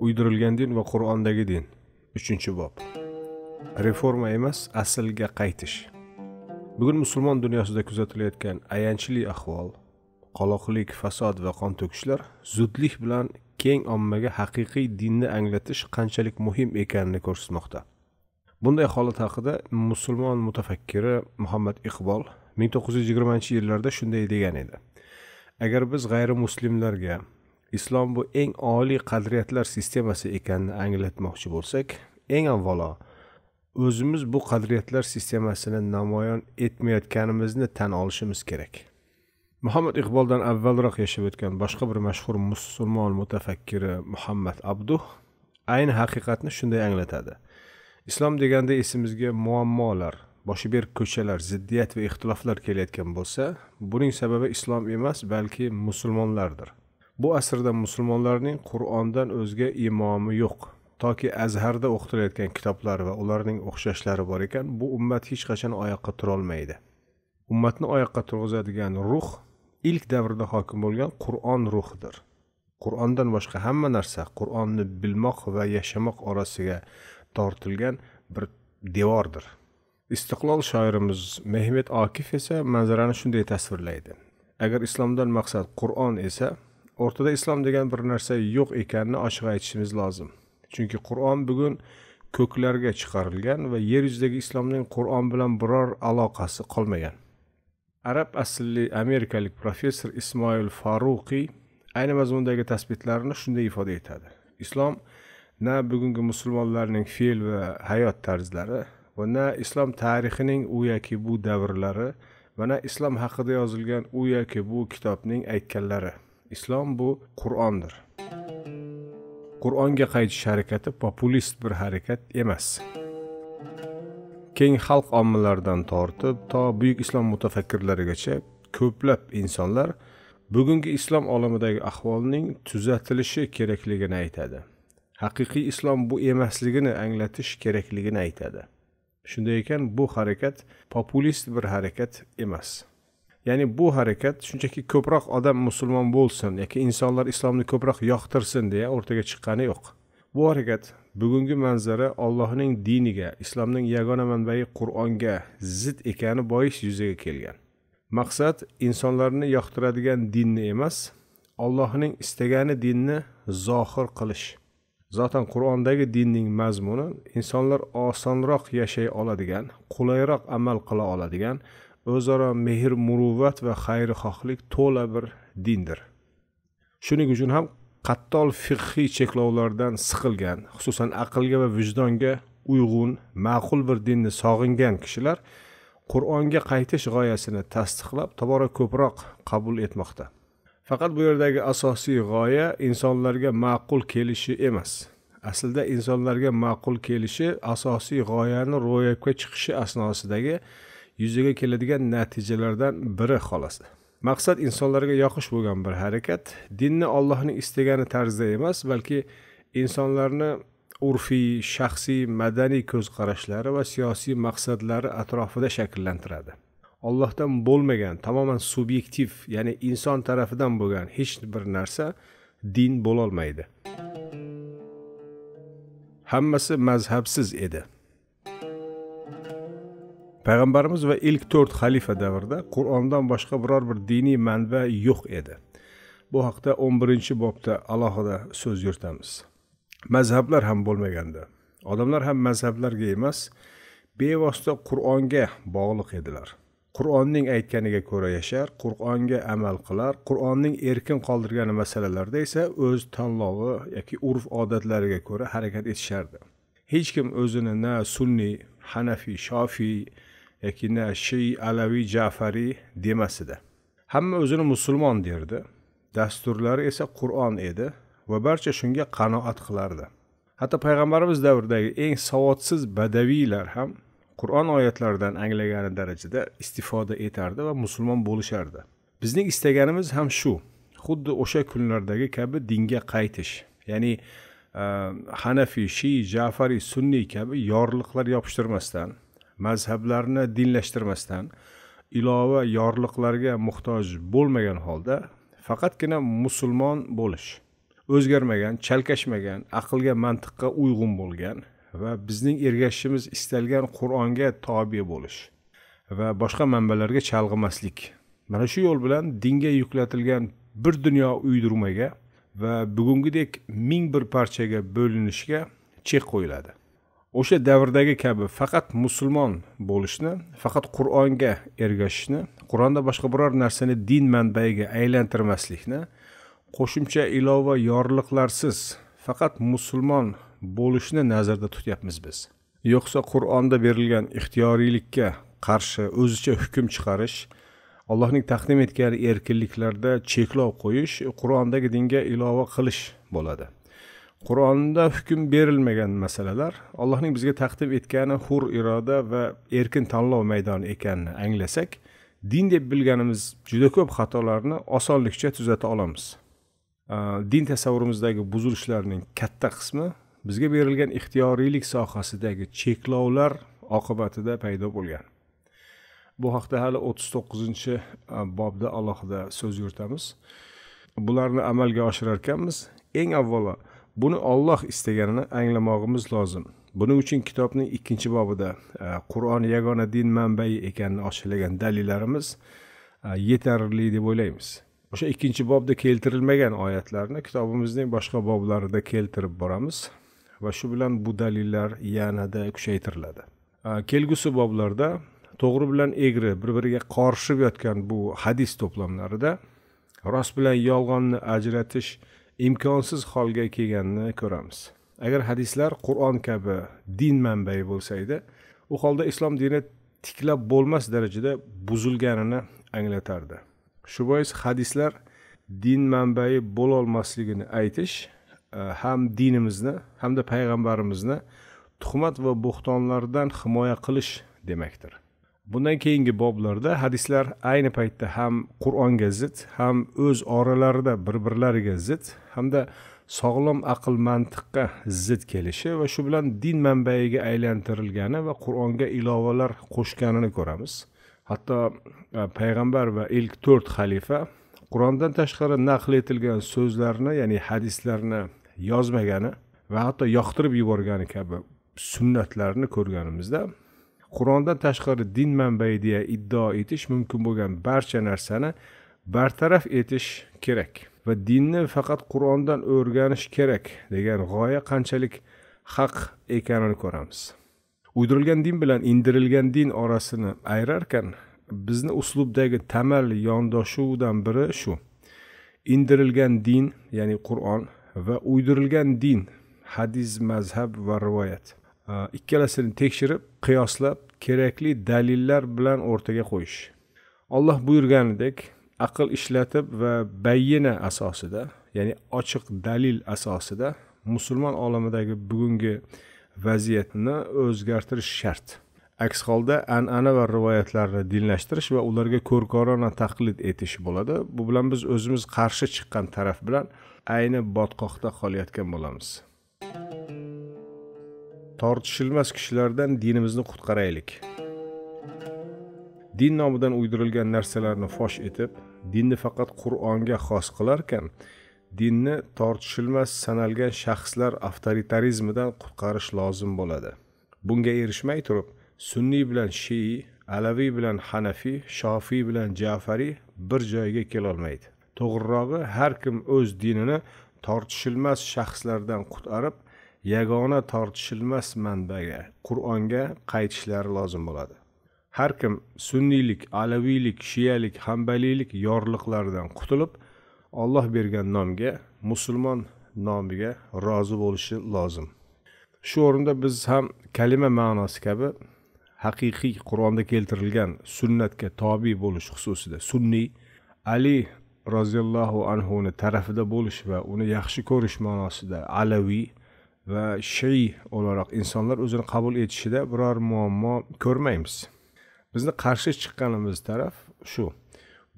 uydirilgan din va qur'ondagi din uchinchi bob reforma emas aslga qaytish bugun musulmon dunyosida kuzatilayotgan ayanchli ahvol qoloqlik fasod va qon to'kishlar zudlik bilan keng ommaga haqiqiy dinni anglatish qanchalik muhim ekanini ko'rsatmoqda bunday holat haqida musulmon mutafakkiri muhammad iqbol 1920 yillarda shunday degan edi agar biz g'ayrimuslimlarga islom bu eng oliy qadriyatlar sistemasi ekanini anglatmoqchi bo'lsak eng avvalo o'zimiz bu qadriyatlar sistemasini namoyon etmayotganimizni tan olishimiz kerak muhammad iqboldan avvalroq yashab o'tgan boshqa bir mashhur musulmon mutafakkiri muhammad abduh ayni haqiqatni shunday anglatadi islom deganda esimizga muammolar boshi berk ko'chalar ziddiyat va ixtiloflar kelayotgan bo'lsa buning sababi islom emas balki musulmonlardir bu asrda musulmonlarning qur'ondan o'zga imomi yo'q toki azharda o'qitilayotgan kitoblar va ularning o'xshashlari bor ekan bu ummat hech qachon oyoqqa turolmaydi ummatni oyoqqa turg'izadigan ruh ilk davrda hokim bo'lgan qur'on ruhidir qur'ondan boshqa hamma narsa qur'onni bilmoq va yashamoq orasiga tortilgan bir devordir istiqlol shoirimiz mehmet okif esa manzarani shunday tasvirlaydi agar islomdan maqsad qur'on esa o'rtada islom degan bir narsa yo'q ekanini ochiq aytishimiz lozim chunki qur'on bugun ko'klarga chiqarilgan va yer yuzidagi islomning qur'on bilan biror aloqasi qolmagan arab aslli amerikalik professor ismoil faruqiy ayni mazmundagi tasbitlarini shunday ifoda etadi islom na bugungi musulmonlarning fe'l va hayot tarzlari va na islom tarixining u yoki bu davrlari va na islom haqida yozilgan u yoki bu kitobning aytganlari islom bu qur'ondir qur'onga qaytish harakati populist bir harakat emas keng xalq ommalaridan tortib to buyuk islom mutafakkirlarigacha ko'plab insonlar bugungi islom olamidagi ahvolning tuzatilishi kerakligini aytadi haqiqiy islom bu emasligini anglatish kerakligini aytadi shunday ekan bu harakat populist bir harakat emas ya'ni bu harakat shunchaki ko'proq odam musulmon bo'lsin yoki insonlar islomni ko'proq yoqtirsin deya o'rtaga chiqqani yo'q bu harakat bugungi manzara allohning diniga islomning yagona manbai qur'onga zid ekani bois yuzaga kelgan maqsad insonlarni yoqtiradigan dinni emas allohning istagani dinni zohir qilish zotan qur'ondagi dinning mazmuni insonlar osonroq yashay oladigan qulayroq amal qila oladigan o'zaro mehr muruvvat va xayrixohlik to'la bir dindir shuning uchun ham qattol fiqhiy cheklovlardan siqilgan xususan aqlga va vijdonga uyg'un ma'qul bir dinni sog'ingan kishilar qur'onga qaytish g'oyasini tasdiqlab tobora ko'proq qabul etmoqda faqat bu yerdagi asosiy g'oya insonlarga ma'qul kelishi emas aslida insonlarga ma'qul kelishi asosiy g'oyani ro'yobga chiqishi asnosidagi yuzaga keladigan natijalardan biri xolos maqsad insonlarga yoqish bo'lgan bir harakat dinni ollohning istagani tarzda emas balki insonlarni urfiy shaxsiy madaniy ko'zqarashlari va siyosiy maqsadlari atrofida shakllantiradi ollohdan bo'lmagan tamoman subyektiv ya'ni inson tarafidan bo'lgan hech bir narsa din bo'lolmaydi hammasi mazhabsiz edi payg'ambarimiz va ilk to'rt xalifa davrida qur'ondan boshqa biror bir diniy manba yo'q edi bu haqda o'n birinchi bobda alohida so'z yuritamiz mazhablar ham bo'lmaganda odamlar ham mazhablarga emas bevosita qur'onga bog'liq edilar qur'onning aytganiga ko'ra yashar qur'onga amal qilar qur'onning erkin qoldirgani masalalarda esa o'z tanlovi yoki urf odatlariga ko'ra harakat etishardi hech kim o'zini na sunniy hanafiy shofiy yoki shiy alaviy jafariy demasida hamma o'zini musulmon derdi dasturlari esa qur'on edi va barcha shunga qanoat qilardi hatto payg'ambarimiz davridagi eng savodsiz badaviylar ham qur'on oyatlaridan anglagani darajada istifoda etardi va musulmon bo'lishardi bizning istaganimiz ham shu xuddi o'sha kunlardagi kabi dinga qaytish ya'ni e, hanafiy shiy jafariy sunniy kabi yorliqlar yopishtirmasdan mazhablarni dinlashtirmasdan ilova yorliqlarga muhtoj bo'lmagan holda faqatgina musulmon bo'lish o'zgarmagan chalkashmagan aqlga mantiqqa uyg'un bo'lgan va bizning ergashishimiz istalgan qur'onga tobe bo'lish va boshqa manbalarga chalg'imaslik mana shu yo'l bilan dinga yuklatilgan bir dunyo uydirmaga va bugungidek ming bir parchaga bo'linishga chek qo'yiladi o'sha davrdagi kabi faqat musulmon bo'lishni faqat qur'onga ergashishni qur'onda boshqa biror narsani din manbaiga aylantirmaslikni qo'shimcha ilova yorliqlarsiz faqat musulmon bo'lishni nazarda tutyapmiz biz yo'qsa qur'onda berilgan ixtiyoriylikka qarshi o'zicha hukm chiqarish allohning taqdim etgan erkinliklarda cheklov qo'yish qur'ondagi dinga ilova qilish bo'ladi qur'onda hukm berilmagan masalalar allohning bizga taqdim etgani hur iroda va erkin tanlov maydoni ekanini anglasak din deb bilganimiz juda ko'p xatolarni osonlikcha tuzata olamiz din tasavvurimizdagi buzilishlarning katta qismi bizga berilgan ixtiyoriylik sohasidagi cheklovlar oqibatida paydo bo'lgan bu haqda hali o'ttiz to'qqizinchi bobda alohida so'z yuritamiz bularni amalga oshirar ekanmiz eng avvalo buni olloh istaganini anglamog'imiz lozim buning uchun kitobning ikkinchi bobida e, qur'on yagona din manbai ekanini oshirlagan dalillarimiz e, yetarli deb o'ylaymiz o'sha ikkinchi bobda keltirilmagan oyatlarni kitobimizning boshqa boblarida keltirib boramiz va shu bilan bu dalillar yanada kuchaytiriladi e, kelgusi boblarda to'g'ri bilan egri bir biriga qorishib yotgan bu hadis to'plamlarida rost bilan yolg'onni ajratish imkonsiz holga kelganini ko'ramiz agar hadislar qur'on kabi din manbai bo'lsa edi u holda islom dini tiklab bo'lmas darajada buzilganini anglatardi shu bois hadislar din manbai bo'lolmasligini aytish e, ham dinimizni hamda payg'ambarimizni tuhmat va bo'xtonlardan himoya qilish demakdir bundan keyingi boblarda hadislar ayni paytda ham qur'onga zid ham o'z oralarida bir birlariga zid hamda sog'lom aql mantiqqa zid kelishi va shu bilan din manbaiga aylantirilgani va qur'onga ilovalar qo'shganini ko'ramiz hatto e, payg'ambar va ilk to'rt xalifa qur'ondan tashqari naql etilgan so'zlarni ya'ni hadislarni yozmagani va hatto yoqtirib yuborgani kabi sunnatlarni ko'rganimizda qur'ondan tashqari din manbai deya iddao etish mumkin bo'lgan barcha narsani bartaraf etish kerak va dinni faqat qur'ondan o'rganish kerak degan g'oya qanchalik haq ekanini ko'ramiz uydirilgan din bilan indirilgan din orasini ayrarkan bizni uslubdagi tamal yondashuvdan biri shu indirilgan din ya'ni qur'on va uydirilgan din hadis mazhab va rivoyat ikkalasini tekshirib qiyoslab kerakli dalillar bilan o'rtaga qo'yish olloh buyurganidek aql ishlatib va bayyina asosida ya'ni ochiq dalil asosida musulmon olamidagi bugungi vaziyatni o'zgartirish shart aks holda an'ana va rivoyatlarni dinlashtirish va ularga ko'rkorona taqlid etish bo'ladi bu bilan biz o'zimiz qarshi chiqqan taraf bilan ayni botqoqda qolayotgan bo'lamiz tortishilmas kishilardan dinimizni qutqaraylik din nomidan uydirilgan narsalarni fosh etib dinni faqat qur'onga xos qilarkan dinni tortishilmas sanalgan shaxslar avtoritarizmidan qutqarish lozim bo'ladi bunga erishmay turib sunniy bilan shiiy alaviy bilan hanafiy shofiy bilan jafariy bir joyga kelolmaydi to'g'rirog'i har kim o'z dinini tortishilmas shaxslardan qutqarib yagona tortishilmas manbaga qur'onga qaytishlari lozim bo'ladi har kim sunniylik alaviylik shiyalik hambaliylik yorliqlaridan qutulib olloh bergan nomga musulmon nomiga rozi bo'lishi lozim shu o'rinda biz ham kalima ma'nosi kabi haqiqiy qur'onda keltirilgan sunnatga tobe bo'lish xususida sunniy ali roziyallohu anhuni tarafida bo'lish va uni yaxshi ko'rish ma'nosida alaviy va shiy o'laroq insonlar o'zini qabul etishida biror muammo ko'rmaymiz bizni qarshi chiqqanimiz taraf shu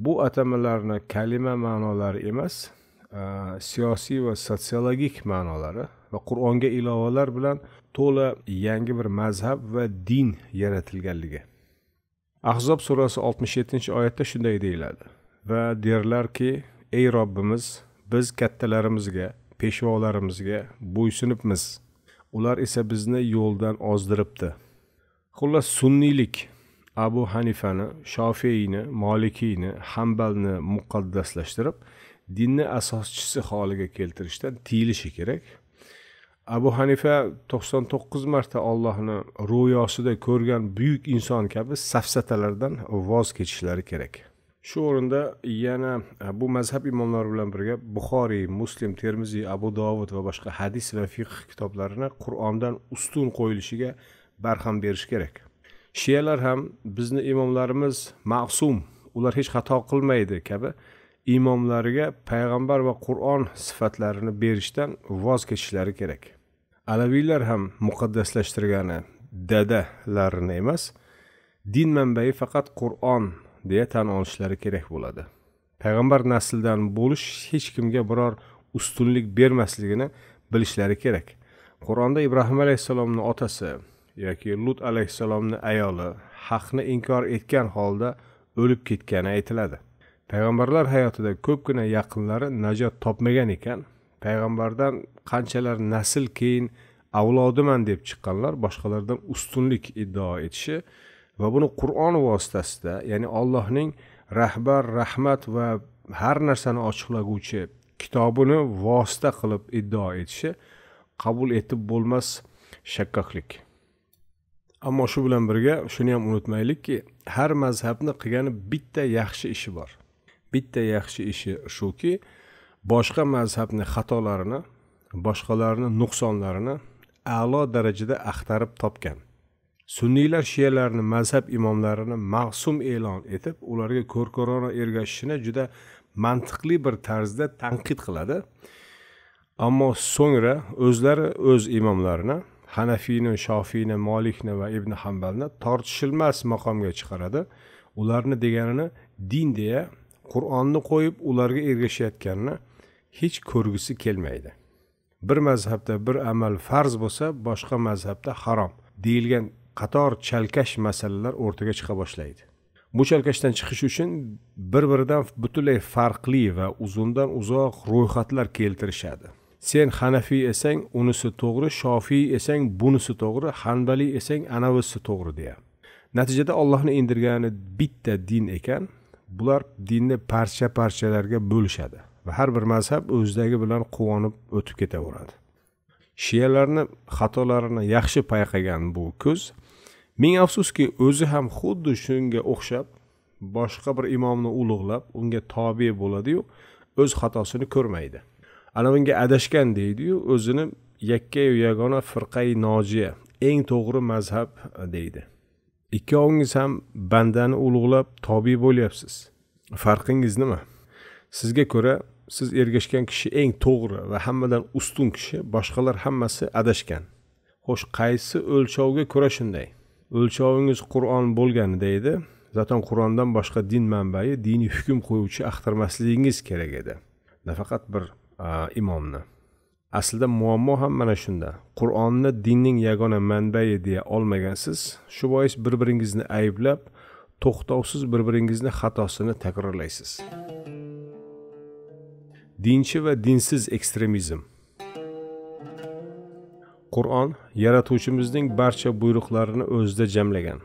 bu atamalarni kalima ma'nolari emas siyosiy va sotsiologik ma'nolari va qur'onga ilovalar bilan to'la yangi bir mazhab va din yaratilganligi ahzob surasi oltmish yettinchi oyatda shunday deyiladi va derlarki ey robbimiz biz kattalarimizga peshvolarimizga bo'ysunibmiz ular esa bizni yo'ldan ozdiribdi xullas sunniylik abu hanifani shofiyni molikiyni hambalni muqaddaslashtirib dinni asoschisi holiga keltirishdan tiyilishi kerak abu hanifa to'qson to'qqiz marta ollohni ro'yosida ko'rgan buyuk inson kabi safsatalardan voz kechishlari kerak shu o'rinda yana e, bu mazhab imomlari bilan birga buxoriy muslim termiziy abu dovud va boshqa hadis va fiqh kitoblarini qur'ondan ustun qo'yilishiga barham berish kerak shiyalar ham bizni imomlarimiz ma'sum ular hech xato qilmaydi kabi imomlariga payg'ambar va qur'on sifatlarini berishdan voz kechishlari kerak alaviylar ham muqaddaslashtirgani dadalarini emas din manbai faqat qur'on deya tan olishlari kerak bo'ladi payg'ambar naslidan bo'lish hech kimga biror ustunlik bermasligini bilishlari kerak qur'onda ibrohim alayhissalomni otasi yoki lut alayhissalomni ayoli haqni inkor etgan holda o'lib ketgani aytiladi payg'ambarlar hayotida ko'pgina yaqinlari najot topmagan ekan payg'ambardan qanchalar nasl keyin avlodiman deb chiqqanlar boshqalardan ustunlik iddao etishi va buni qur'on vositasida ya'ni allohning rahbar rahmat va har narsani ochiqlaguvchi kitobini vosita qilib iddao etishi qabul etib bo'lmas shakkoklik ammo shu bilan birga shuni ham unutmaylikki har mazhabni qilgani bitta yaxshi ishi bor bitta yaxshi ishi shuki boshqa mazhabni xatolarini boshqalarni nuqsonlarini a'lo darajada axtarib topgan sunniylar shiyalarni mazhab imomlarini ma'sum e'lon etib ularga ko'rkorona ergashishini juda mantiqli bir tarzda tanqid qiladi ammo so'ngra o'zlari o'z imomlarini hanafiyni shofiyni molikni va ibn hambalni tortishilmas maqomga chiqaradi ularni deganini din deya qur'onni qo'yib ularga ergashayotganini hech ko'rgisi kelmaydi bir mazhabda bir amal farz bo'lsa boshqa mazhabda harom deyilgan qator chalkash masalalar o'rtaga chiqa boshlaydi bu chalkashdan chiqish uchun bir biridan butunlay farqli va uzundan uzoq ro'yxatlar keltirishadi sen hanafiy esang unisi to'g'ri shofiy esang bunisi to'g'ri hanbaliy esang anavisi to'g'ri deya natijada ollohni indirgani bitta din ekan bular dinni parcha parchalarga bo'lishadi va har bir mazhab o'zidagi bilan quvonib o'tib ketaveradi shiyalarni xatolarini yaxshi payqagan bu ko'z ming afsuski o'zi ham xuddi shunga o'xshab boshqa bir imomni ulug'lab unga tobe bo'ladiyu o'z xatosini ko'rmaydi ana bunga adashgan deydiyu o'zini yakkayu yagona firqai nojiya eng to'g'ri mazhab e, deydi ikkovingiz ham bandani ulug'lab tobe bo'lyapsiz farqingiz nima sizga ko'ra siz ergashgan kishi eng to'g'ri va hammadan ustun kishi boshqalar hammasi adashgan xo'sh qaysi o'lchovga ko'ra shunday o'lchovingiz qur'on bo'lganida edi zaton qur'ondan boshqa din manbai diniy hukm qo'yuvchi axtarmasligingiz kerak edi nafaqat bir a, imomni aslida muammo ham mana shunda qur'onni dinning yagona manbai deya olmagansiz shu bois bir biringizni ayblab to'xtovsiz bir biringizni xatosini takrorlaysiz dinchi va dinsiz ekstremizm qur'on yaratuvchimizning barcha buyruqlarini o'zida jamlagan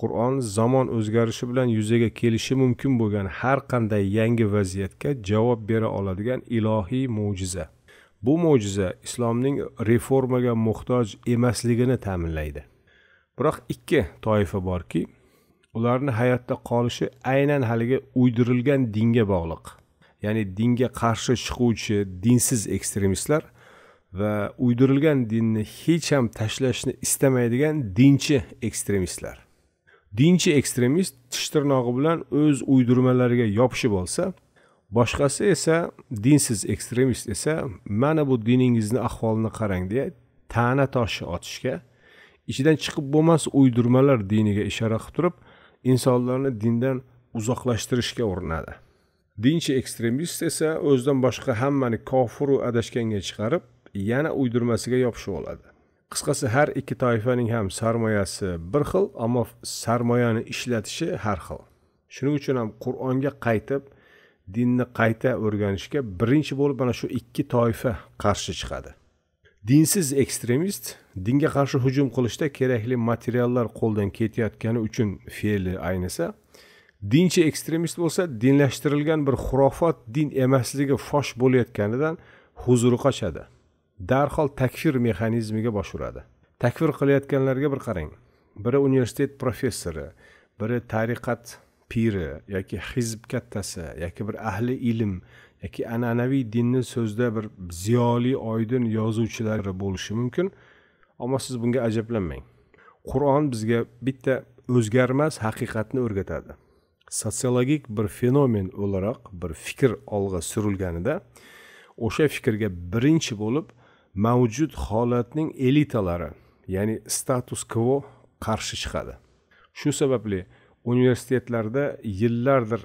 qur'on zamon o'zgarishi bilan yuzaga kelishi mumkin bo'lgan har qanday yangi vaziyatga javob bera oladigan ilohiy mo'jiza bu mo'jiza islomning reformaga muhtoj emasligini ta'minlaydi biroq ikki toifa borki ularni hayotda qolishi aynan haligi uydirilgan dinga bog'liq ya'ni dinga qarshi chiquvchi dinsiz ekstremistlar va uydirilgan dinni hech ham tashlashni istamaydigan dinchi ekstremistlar dinchi ekstremist tish tirnog'i bilan o'z uydirmalariga yopishib olsa boshqasi esa dinsiz ekstremist esa mana bu diningizni ahvolini qarang deya ta'na toshi otishga ichidan chiqib bo'lmas uydirmalar diniga ishora qilib turib insonlarni dindan uzoqlashtirishga urinadi dinchi ekstremist esa o'zidan boshqa hammani kofiru adashganga chiqarib yana uydirmasiga yopishib oladi qisqasi har ikki toifaning ham sarmoyasi bir xil ammo sarmoyani ishlatishi har xil shuning uchun ham qur'onga qaytib dinni qayta o'rganishga birinchi bo'lib mana shu ikki toifa qarshi chiqadi dinsiz ekstremist dinga qarshi hujum qilishda kerakli materiallar qo'ldan ketayotgani uchun fe'li aynisa dinchi ekstremist bo'lsa dinlashtirilgan bir xurofot din emasligi fosh bo'layotganidan huzuri qochadi darhol takfir mexanizmiga bosh uradi takfir qilayotganlarga bir qarang biri universitet professori biri tariqat piri yoki hizb kattasi yoki bir ahli ilm yoki an'anaviy dinni so'zda bir ziyoli oydin yozuvchilar bo'lishi mumkin ammo siz bunga ajablanmang qur'on bizga bitta o'zgarmas haqiqatni o'rgatadi sotsiologik bir fenomen o'laroq bir fikr olg'a surilganida o'sha fikrga birinchi bo'lib mavjud holatning elitalari ya'ni status quo qarshi chiqadi shu sababli universitetlarda yillardir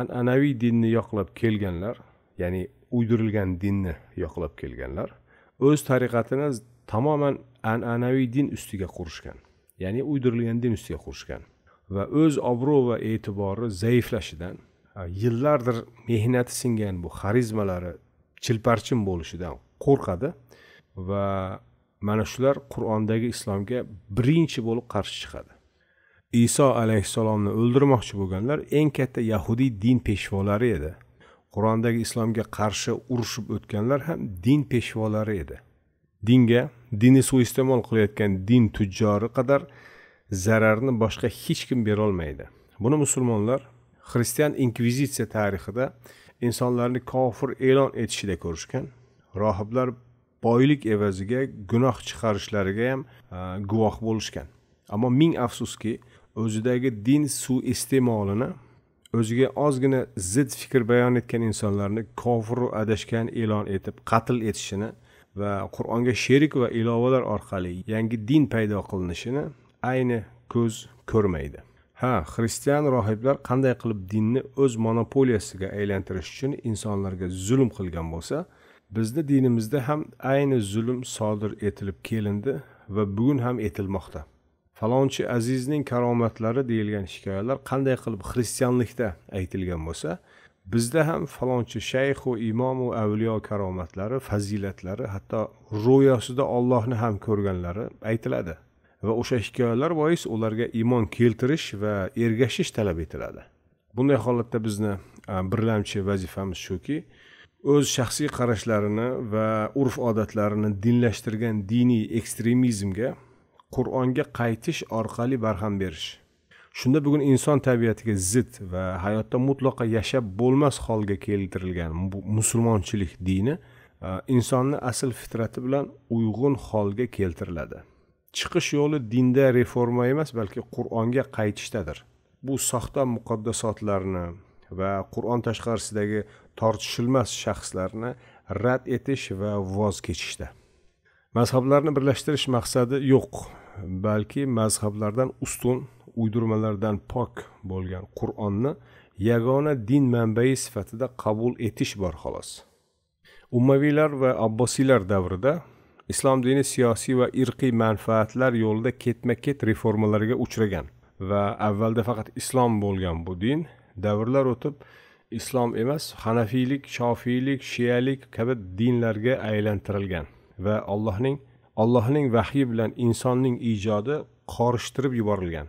an'anaviy dinni yoqlab kelganlar ya'ni uydirilgan dinni yoqlab kelganlar o'z tariqatini tamoman an'anaviy din ustiga qurishgan ya'ni uydirilgan din ustiga qurishgan va o'z obro' va e'tibori zaiflashidan yillardir mehnati singan bu xarizmalari chilparchin bo'lishidan qo'rqadi va mana shular qur'ondagi islomga birinchi bo'lib qarshi chiqadi iso alayhissalomni o'ldirmoqchi bo'lganlar eng katta yahudiy din peshvolari edi qur'ondagi islomga qarshi urushib o'tganlar ham din peshvolari edi dinga dinni suiiste'mol qilayotgan din tujjori qadar zararni boshqa hech kim berolmaydi buni musulmonlar xristian inkvizitsiya tarixida insonlarni kofir e'lon etishida ko'rishgan rohiblar boylik evaziga gunoh chiqarishlariga ham e, guvoh bo'lishgan ammo ming afsuski o'zidagi din suiiste'molini o'ziga ozgina zid fikr bayon etgan insonlarni kofiru adashgan e'lon etib qatl etishini va qur'onga sherik va ilovalar orqali yangi din paydo qilinishini ayni ko'z ko'rmaydi ha xristian rohiblar qanday qilib dinni o'z monopoliyasiga aylantirish uchun insonlarga zulm qilgan bo'lsa bizni dinimizda ham ayni zulm sodir etilib kelindi va bugun ham etilmoqda falonchi azizning karomatlari deyilgan hikoyalar qanday qilib xristianlikda aytilgan bo'lsa bizda ham falonchi shayxu imomu avliyo karomatlari fazilatlari hatto ro'yosida ollohni ham ko'rganlari aytiladi va o'sha hikoyalar bois ularga iymon keltirish va ergashish talab etiladi bunday holatda bizni birlamchi vazifamiz shuki o'z shaxsiy qarashlarini va urf odatlarini dinlashtirgan diniy ekstremizmga qur'onga qaytish orqali barham berish shunda bugun inson tabiatiga zid va hayotda mutlaqo yashab bo'lmas holga keltirilgan musulmonchilik dini e, insonni asl fitrati bilan uyg'un holga keltiriladi chiqish yo'li dinda reforma emas balki qur'onga qaytishdadir bu soxta muqaddasotlarni va qur'on tashqarisidagi tortishilmas shaxslarni rad etish va voz kechishda mazhablarni birlashtirish maqsadi yo'q balki mazhablardan ustun uydirmalardan pok bo'lgan qur'onni yagona din manbai sifatida qabul etish bor xolos ummaviylar va abbosiylar davrida islom dini siyosiy va irqiy manfaatlar yo'lida ketma ket reformalarga uchragan va avvalda faqat islom bo'lgan bu din davrlar o'tib islom emas hanafiylik shofiylik shiyalik kabi dinlarga aylantirilgan va allohning allohning vahyi bilan insonning ijodi qorishtirib yuborilgan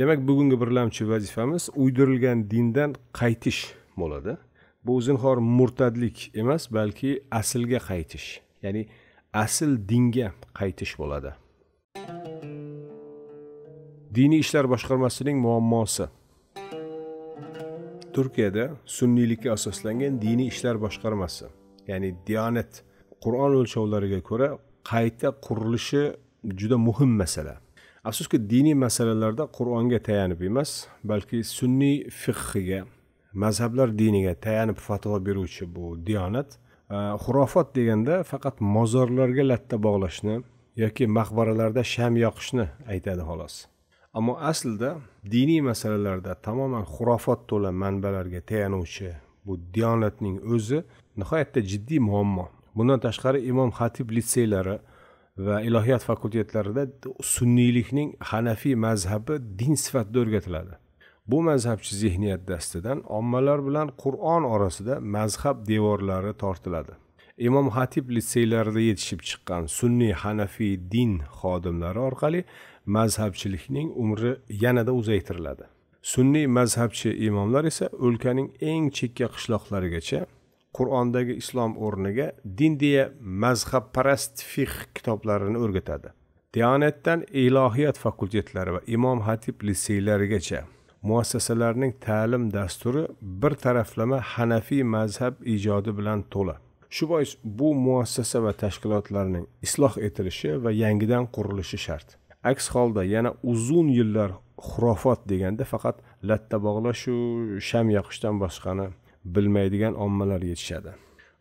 demak bugungi birlamchi vazifamiz uydirilgan dindan qaytish bo'ladi bu zinhor murtadlik emas balki aslga qaytish ya'ni asl dinga qaytish bo'ladi diniy ishlar boshqarmasining muammosi turkiyada sunniylikka asoslangan diniy ishlar boshqarmasi ya'ni diyonat qur'on o'lchovlariga ko'ra qayta qurilishi juda muhim masala afsuski diniy masalalarda qur'onga tayanib emas balki sunniy fiqhiga mazhablar diniga tayanib fatvo beruvchi bu diyonat e, xurofot deganda faqat mozorlarga latta bog'lashni yoki maqbaralarda sham yoqishni aytadi xolos ammo aslida diniy masalalarda tamoman xurofot to'la manbalarga tayanuvchi bu diyonatning o'zi nihoyatda jiddiy muammo bundan tashqari imom xatib litseylari va ilohiyot fakultetlarida sunniylikning hanafiy mazhabi din sifatida o'rgatiladi bu mazhabchi zehniyat dastidan ommalar bilan qur'on orasida mazhab devorlari tortiladi imom xatib litseylarida yetishib chiqqan sunniy hanafiy din xodimlari orqali mazhabchilikning umri yanada uzaytiriladi sunniy mazhabchi imomlar esa o'lkaning eng chekka qishloqlarigacha qur'ondagi islom o'rniga din deya mazhabparast fih kitoblarini o'rgatadi diyonatdan ilohiyat fakultetlari va imom hatib liseylarigacha muassasalarning ta'lim dasturi bir taraflama hanafiy mazhab ijodi bilan to'la shu bois bu muassasa va tashkilotlarning isloh etilishi va yangidan qurilishi shart aks holda yana uzun yillar xurofot deganda faqat latta bog'lashu sham yoqishdan boshqani bilmaydigan ommalar yetishadi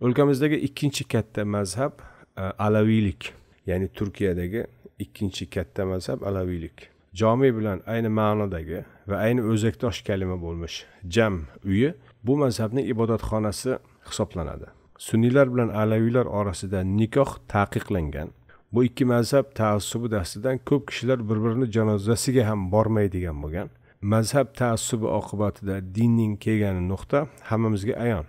o'lkamizdagi ikkinchi katta mazhab e, alaviylik ya'ni turkiyadagi ikkinchi katta mazhab alaviylik jomiy bilan ayni ma'nodagi va ayni o'zakdosh kalima bo'lmish jam uyi bu mazhabning ibodatxonasi hisoblanadi sunniylar bilan alaviylar orasida nikoh taqiqlangan bu ikki mazhab taassubi dastidan ko'p kishilar bir birini janozasiga ham bormaydigan bo'lgan mazhab taassubi oqibatida dinning kelgani nuqta hammamizga ayon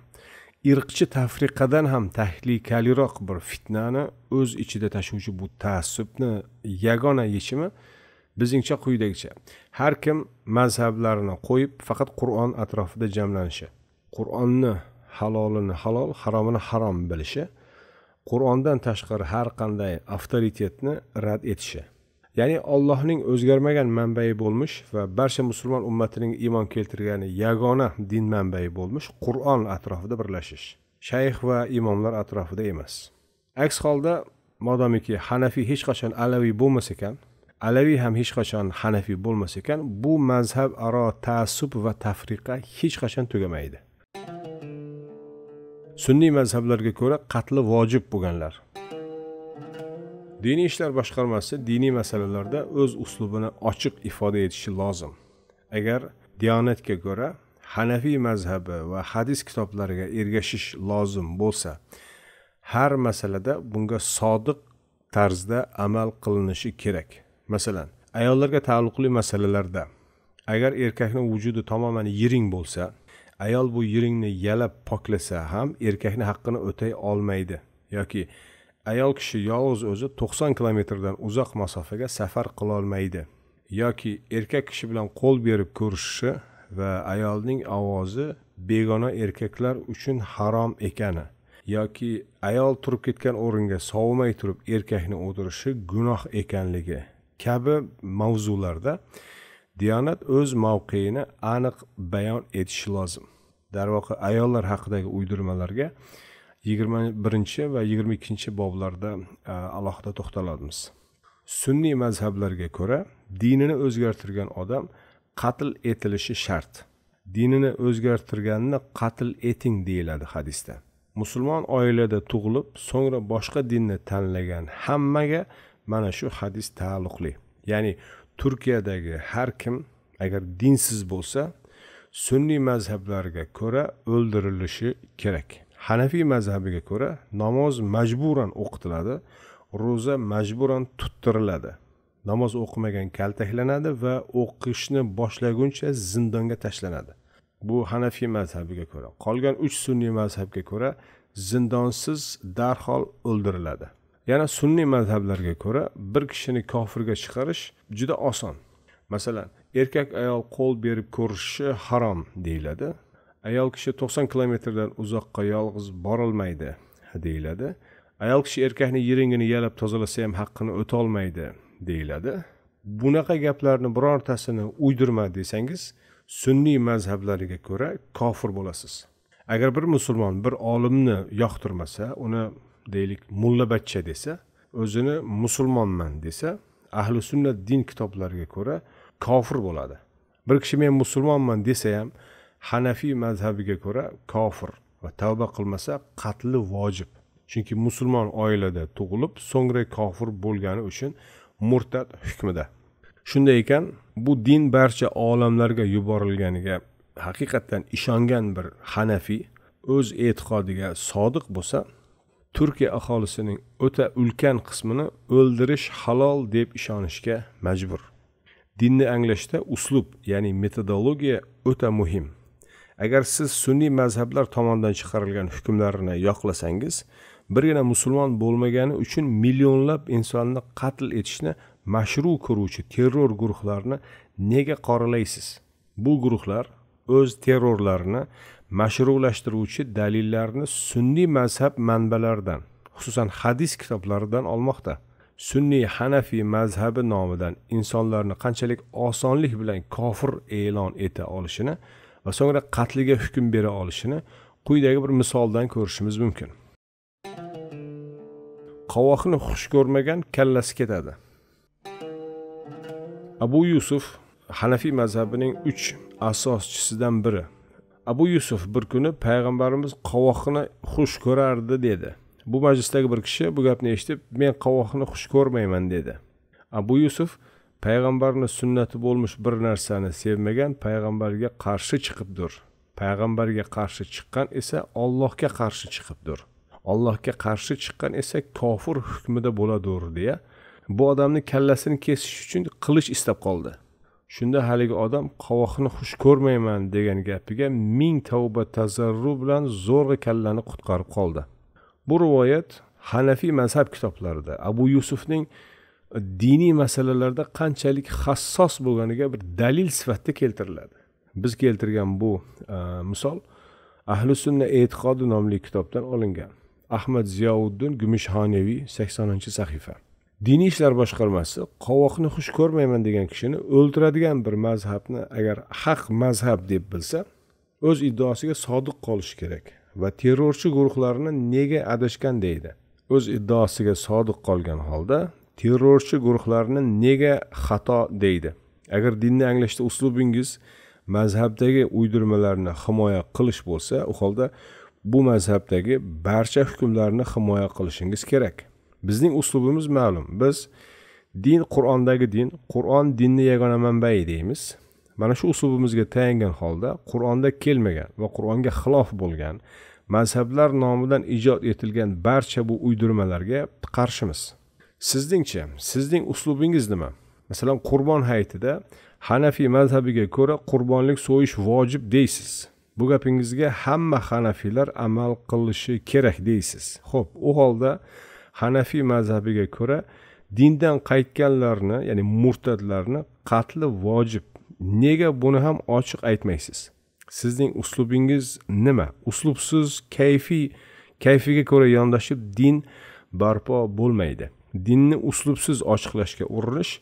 irqchi tafriqadan ham tahlikaliroq bir fitnani o'z ichida tashuvchi bu taassubni yagona yechimi bizningcha quyidagicha har kim mazhablarini qo'yib faqat qur'on atrofida jamlanishi qur'onni halolini halol haromini harom bilishi qur'ondan tashqari har qanday avtoritetni rad etishi ya'ni allohning o'zgarmagan manbai bo'lmish va barcha musulmon ummatining iymon keltirgani yagona din manbai bo'lmish qur'on atrofida birlashish shayx va imomlar atrofida emas aks holda modomiki hanafiy hech qachon alaviy bo'lmas ekan alaviy ham hech qachon hanafiy bo'lmas ekan bu mazhab aro taassub va tafriqa hech qachon tugamaydi sunniy mazhablarga ko'ra qatli vojib bo'lganlar diniy ishlar boshqarmasi diniy masalalarda o'z uslubini ochiq ifoda etishi lozim agar diyonatga ko'ra hanafiy mazhabi va hadis kitoblariga ergashish lozim bo'lsa har masalada bunga sodiq tarzda amal qilinishi kerak masalan ayollarga taalluqli masalalarda agar erkakni vujudi tamoman yiring bo'lsa ayol bu yeringni yalab poklasa ham erkakni haqqini o'tay olmaydi yoki ayol kishi yolg'iz o'zi to'qson kilometrdan uzoq masofaga safar qilolmaydi yoki erkak kishi bilan qo'l berib ko'rishishi va ayolning ovozi begona erkaklar uchun harom ekani yoki ayol turib ketgan o'ringa sovmay turib erkakni o'tirishi gunoh ekanligi kabi mavzularda diyonat o'z mavqeini aniq bayon etishi lozim darvoqe ayollar haqidagi uydirmalarga yigirma birinchi va yigirma ikkinchi boblarda alohida to'xtalamiz sunniy mazhablarga ko'ra dinini o'zgartirgan odam qatl etilishi shart dinini o'zgartirganni qatl eting deyiladi hadisda musulmon oilada tug'ilib so'ngra boshqa dinni tanlagan hammaga mana shu hadis taalluqli ya'ni turkiyadagi har kim agar dinsiz bo'lsa sunniy mazhablarga ko'ra o'ldirilishi kerak hanafiy mazhabiga ko'ra namoz majburan o'qitiladi ro'za majburan tuttiriladi namoz o'qimagan kaltaklanadi va o'qishni boshlaguncha zindonga tashlanadi bu hanafiy mazhabiga ko'ra qolgan uch sunniy mazhabga ko'ra zindonsiz darhol o'ldiriladi yana sunniy mazhablarga ko'ra bir kishini kofirga chiqarish juda oson masalan erkak ayol qo'l berib ko'rishi harom deyiladi ayol kishi to'qson kilometrdan uzoqqa yolg'iz borolmaydi deyiladi ayol kishi erkakni yiringini yalab tozalasa ham haqqini o'tolmaydi deyiladi bunaqa gaplarni birortasini uydirma desangiz sunniy mazhablariga ko'ra kofir bo'lasiz agar bir musulmon bir olimni yoqtirmasa uni deylik mullabachcha desa o'zini musulmonman desa ahli sunnat din kitoblariga ko'ra kofir bo'ladi bir kishi men musulmonman desa ham hanafiy mazhabiga ko'ra kofir va tavba qilmasa qatli vojib chunki musulmon oilada tug'ilib so'ngra kofir bo'lgani uchun murtad hukmida shunday ekan bu din barcha olamlarga yuborilganiga haqiqatdan ishongan bir hanafiy o'z e'tiqodiga sodiq bo'lsa turkiya aholisining o'ta ulkan qismini o'ldirish halol deb ishonishga majbur dinni anglashda uslub ya'ni metodologiya o'ta muhim agar siz sunniy mazhablar tomonidan chiqarilgan hukmlarni yoqlasangiz birgina musulmon bo'lmagani uchun millionlab insonni qatl etishni mashru ko'ruvchi terror guruhlarini nega qoralaysiz bu guruhlar o'z terrorlarini mashruhlashtiruvchi dalillarni sunniy mazhab manbalaridan xususan hadis kitoblaridan olmoqda sunniy hanafiy mazhabi nomidan insonlarni qanchalik osonlik bilan kofir e'lon eta olishini va so'ngra qatliga hukm bera olishini quyidagi bir misoldan ko'rishimiz mumkin qovoqni xush ko'rmagan kallasi ketadi abu yusuf hanafiy mazhabining uch asoschisidan biri abu yusuf bir kuni payg'ambarimiz qovoqni xush ko'rardi dedi bu majlisdagi bir kishi bu gapni eshitib men qovoqni xush ko'rmayman dedi abu yusuf payg'ambarni sunnati bo'lmish bir narsani sevmagan payg'ambarga qarshi chiqibdir payg'ambarga qarshi chiqqan esa ollohga qarshi chiqibdir ollohga qarshi chiqqan esa kofir hukmida bo'ladur deya bu odamni kallasini kesish uchun qilich istab qoldi shunda haligi odam qovoqni xush ko'rmayman degan gapiga ming tavba tazarru bilan zo'rg'a kallani qutqarib qoldi bu rivoyat hanafiy mazhab kitoblarida abu yusufning diniy masalalarda qanchalik hassos bo'lganiga bir dalil sifatida keltiriladi biz keltirgan bu e, misol ahli sunna e'tiqodi nomli kitobdan olingan ahmad ziyouddin gumushhoneviy saksoninchi sahifa diniy ishlar boshqarmasi qovoqni xush ko'rmayman degan kishini o'ldiradigan bir mazhabni agar haq mazhab deb bilsa o'z iddaosiga sodiq qolishi kerak va terrorchi guruhlarni nega adashgan deydi o'z iddaosiga sodiq qolgan holda terrorchi guruhlarni nega xato deydi agar dinni anglashda uslubingiz mazhabdagi uydirmalarni himoya qilish bo'lsa u holda bu mazhabdagi barcha hukmlarni himoya qilishingiz kerak bizning uslubimiz ma'lum biz din qur'ondagi din qur'on dinni yagona manbai deymiz mana shu uslubimizga tayangan holda qur'onda kelmagan va qur'onga xilof bo'lgan mazhablar nomidan ijod etilgan barcha bu uydirmalarga qarshimiz sizningcha sizning uslubingiz nima masalan qurbon hayitida hanafiy mazhabiga ko'ra qurbonlik so'yish vojib deysiz bu gapingizga hamma hanafiylar amal qilishi kerak deysiz ho'p u holda hanafiy mazhabiga ko'ra dindan qaytganlarni ya'ni murtadlarni qatli vojib nega buni ham ochiq aytmaysiz sizning uslubingiz nima uslubsiz kayfiy kayfiga ko'ra yondashib din barpo bo'lmaydi dinni uslubsiz ochiqlashga urinish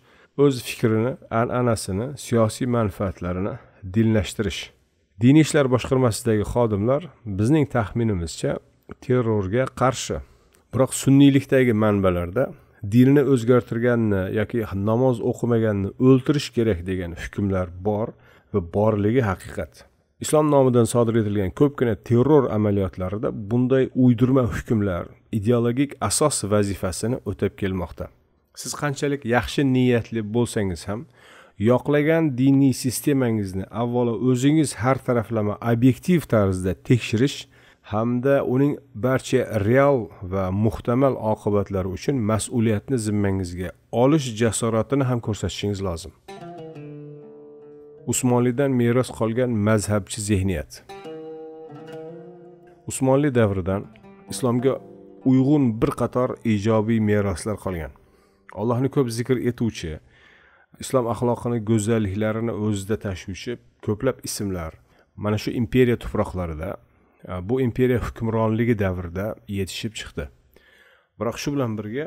o'z fikrini an'anasini siyosiy manfaatlarini dinlashtirish diniy ishlar boshqarmasidagi xodimlar bizning taxminimizcha terrorga qarshi biroq sunniylikdagi manbalarda dinni o'zgartirganni yoki namoz o'qimaganni o'ltirish kerak degan hukmlar bor va borligi haqiqat islom nomidan sodir etilgan ko'pgina terror amaliyotlarida bunday uydirma hukmlar ideologik asos vazifasini o'tab kelmoqda siz qanchalik yaxshi niyatli bo'lsangiz ham yoqlagan diniy sistemangizni avvalo o'zingiz har taraflama obyektiv tarzda tekshirish hamda uning barcha real va muhtamal oqibatlari uchun mas'uliyatni zimmangizga olish jasoratini ham ko'rsatishingiz lozim usmonlidan meros qolgan mazhabchi zehniyat usmonli davridan islomga uyg'un bir qator ijobiy meroslar qolgan allohni ko'p zikr etuvchi islom axloqini go'zalliklarini o'zida tashuvchi ko'plab ismlar mana shu imperiya tuproqlarida Э, bu imperiya hukmronligi davrida yetishib chiqdi biroq shu bilan birga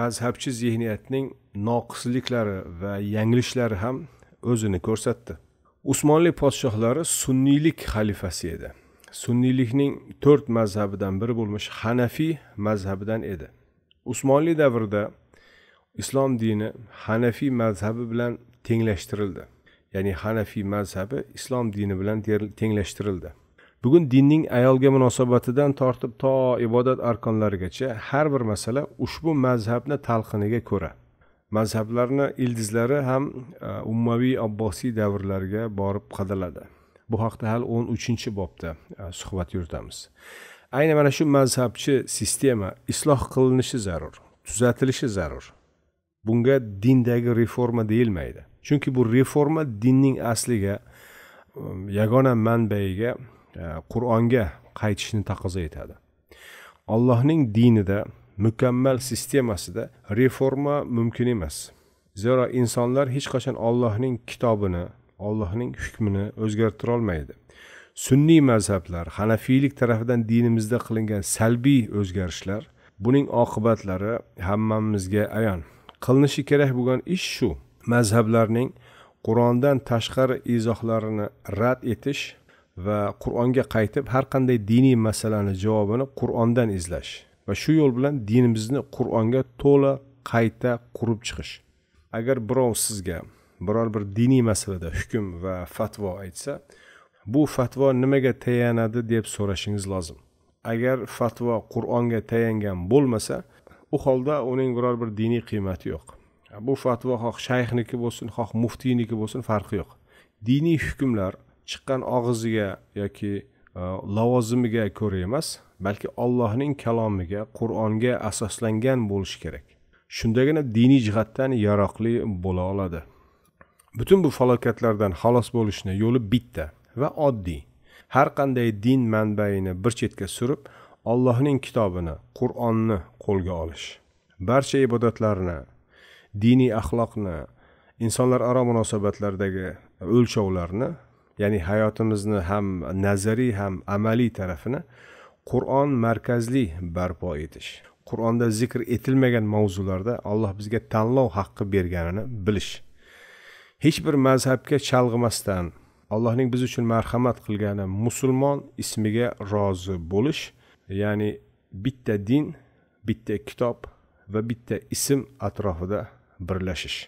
mazhabchi zehniyatning noqisliklari va yanglishlari ham o'zini ko'rsatdi usmonli podshohlari sunniylik xalifasi edi sunniylikning to'rt mazhabidan biri bo'lmish hanafiy mazhabidan edi usmonli davrida islom dini hanafiy mazhabi bilan tenglashtirildi ya'ni hanafiy mazhabi islom dini bilan tenglashtirildi bugun dinning ayolga munosabatidan tortib to ibodat arkonlarigacha har bir masala ushbu mazhabni talqiniga ko'ra mazhablarni ildizlari ham e, ummaviy abbosiy davrlarga borib qadaladi bu haqda hali o'n uchinchi bobda e, suhbat yuritamiz ayni mana shu mazhabchi sistema isloh qilinishi zarur tuzatilishi zarur bunga dindagi reforma deyilmaydi chunki bu reforma dinning asliga e, yagona manbaiga qur'onga qaytishni taqozo etadi allohning dinida mukammal sistemasida reforma mumkin emas zero insonlar hech qachon ollohning kitobini ollohning hukmini o'zgartira olmaydi sunniy mazhablar hanafiylik tarafidan dinimizda qilingan salbiy o'zgarishlar buning oqibatlari hammamizga ayon qilinishi kerak bo'lgan ish shu mazhablarning qur'ondan tashqari izohlarini rad etish va qur'onga qaytib har qanday diniy masalani javobini qur'ondan izlash va shu yo'l bilan dinimizni qur'onga to'la qayta qurib chiqish agar birov sizga biror bir diniy masalada hukm va fatvo aytsa bu fatvo nimaga tayanadi deb so'rashingiz lozim agar fatvo qur'onga tayangan bo'lmasa u holda uning biror bir diniy qiymati yo'q bu fatvo xoh shayxniki bo'lsin xoh muftiyniki bo'lsin farqi yo'q diniy hukmlar chiqqan og'ziga yoki e, lavozimiga ko'ra emas balki allohning kalomiga qur'onga asoslangan bo'lishi kerak shundagina diniy jihatdan yaroqli bo'la oladi butun bu falokatlardan xalos bo'lishni yo'li bitta va oddiy har qanday din manbaini bir chetga surib allohning kitobini qur'onni qo'lga olish barcha ibodatlarni diniy axloqni insonlararo munosabatlardagi o'lchovlarni ya'ni hayotimizni ham nazariy ham amaliy tarafini qur'on markazli barpo etish qur'onda zikr etilmagan mavzularda alloh bizga tanlov haqqi berganini bilish hech bir mazhabga chalg'imasdan allohning biz uchun marhamat qilgani musulmon ismiga rozi bo'lish ya'ni bitta din bitta kitob va bitta ism atrofida birlashish